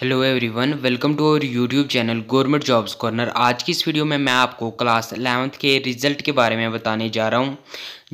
hello everyone welcome to our YouTube channel government jobs corner आज की इस video में मैं आपको क्लास एलेवंथ के रिज़ल्ट के बारे में बताने जा रहा हूँ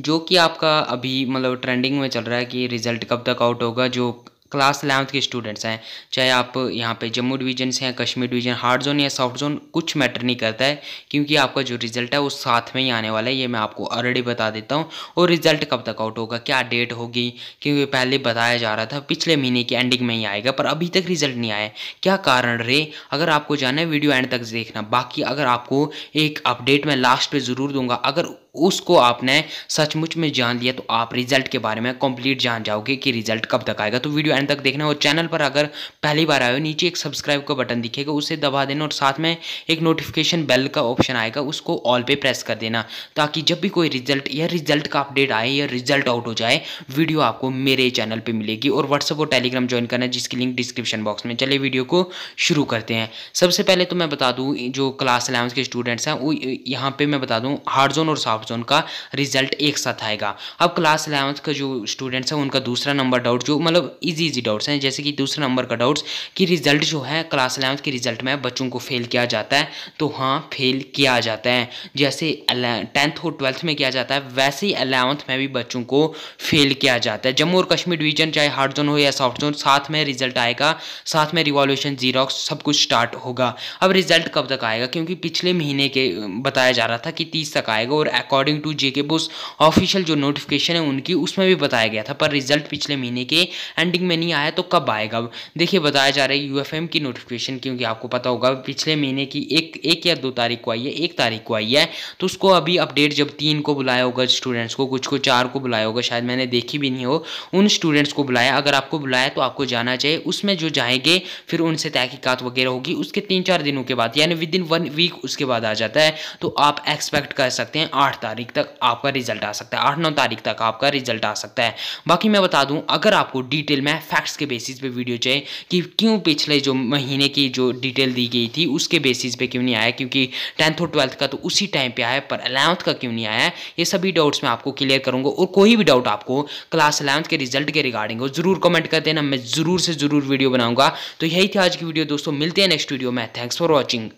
जो कि आपका अभी मतलब ट्रेंडिंग में चल रहा है कि रिज़ल्ट कब तक आउट होगा जो क्लास इलेवंथ के स्टूडेंट्स हैं चाहे आप यहाँ पे जम्मू डिवीजन से हैं कश्मीर डिवीजन हार्ड जोन या सॉफ्ट जोन कुछ मैटर नहीं करता है क्योंकि आपका जो रिजल्ट है वो साथ में ही आने वाला है ये मैं आपको ऑलरेडी बता देता हूँ और रिजल्ट कब तक आउट होगा क्या डेट होगी क्योंकि पहले बताया जा रहा था पिछले महीने की एंडिंग में ही आएगा पर अभी तक रिजल्ट नहीं आया क्या कारण रहे अगर आपको जाना है वीडियो एंड तक देखना बाकी अगर आपको एक अपडेट मैं लास्ट पर ज़रूर दूंगा अगर उसको आपने सचमुच में जान लिया तो आप रिजल्ट के बारे में कंप्लीट जान जाओगे कि रिजल्ट कब तक आएगा तो वीडियो एंड तक देखना और चैनल पर अगर पहली बार आए हो नीचे एक सब्सक्राइब का बटन दिखेगा उसे दबा देना और साथ में एक नोटिफिकेशन बेल का ऑप्शन आएगा उसको ऑल पे प्रेस कर देना ताकि जब भी कोई रिजल्ट या रिजल्ट का अपडेट आए या रिजल्ट आउट हो जाए वीडियो आपको मेरे चैनल पर मिलेगी और व्हाट्सअप और टेलीग्राम ज्वाइन करना जिसकी लिंक डिस्क्रिप्शन बॉक्स में चले वीडियो को शुरू करते हैं सबसे पहले तो मैं बता दूँ जो क्लास इलेवंथ के स्टूडेंट्स हैं वो यहाँ पर मैं बता दूँ हार्ड जोन और साफ मार्क्स उनका रिजल्ट एक साथ आएगा अब क्लास इलेवंथ का जो स्टूडेंट्स हैं उनका दूसरा नंबर डाउट जो मतलब इजी इजी डाउट्स हैं जैसे कि दूसरा नंबर का डाउट्स कि रिजल्ट जो है क्लास इलेवंथ के रिजल्ट में बच्चों को फेल किया जाता है तो हाँ फेल किया जाता है जैसे टेंथ और ट्वेल्थ में किया जाता है वैसे ही अलेवंथ में भी बच्चों को फेल किया जाता है जम्मू और कश्मीर डिवीजन चाहे हार्ड जोन हो या सॉफ्ट जोन साथ में रिजल्ट आएगा साथ में रिवॉल्यूशन जीरोक्स सब कुछ स्टार्ट होगा अब रिजल्ट कब तक आएगा क्योंकि पिछले महीने के बताया जा रहा था कि तीस तक आएगा और एक अकॉर्डिंग टू जे के बोस ऑफिशियल जो नोटिफिकेशन है उनकी उसमें भी बताया गया था पर रिजल्ट पिछले महीने के एंडिंग में नहीं आया तो कब आएगा देखिए बताया जा रहा है एम की नोटिफिकेशन क्योंकि आपको पता होगा पिछले महीने की एक एक या दो तारीख को आई है एक तारीख को आई है तो उसको अभी अपडेट जब तीन को बुलाया होगा स्टूडेंट्स को कुछ को चार को बुलाया होगा शायद मैंने देखी भी नहीं हो उन स्टूडेंट्स को बुलाया अगर आपको बुलाया तो आपको जाना चाहिए उसमें जो जाएंगे फिर उनसे तहकीकात वगैरह होगी उसके तीन चार दिनों के बाद यानी विद इन वन वीक उसके बाद आ जाता है तो आप एक्सपेक्ट कर सकते हैं आठ तारीख तक आपका रिजल्ट आ सकता है आठ नौ तारीख तक आपका रिजल्ट आ सकता है बाकी मैं बता दूं अगर आपको डिटेल में फैक्ट्स के बेसिस पे वीडियो चाहिए कि क्यों पिछले जो महीने की जो डिटेल दी गई थी उसके बेसिस पे क्यों नहीं आया क्योंकि टेंथ और ट्वेल्थ का तो उसी टाइम पर आया पर अलेवंथ का क्यों नहीं आया ये सभी डाउट्स मैं आपको क्लियर करूँगा और कोई भी डाउट आपको क्लास अलेवंथ के रिजल्ट के रिगार्डिंग हो जरूर कमेंट कर देना मैं ज़रूर से ज़रूर वीडियो बनाऊँगा तो यही थी आज की वीडियो दोस्तों मिलते हैं नेक्स्ट वीडियो में थैंक्स फॉर वॉचिंग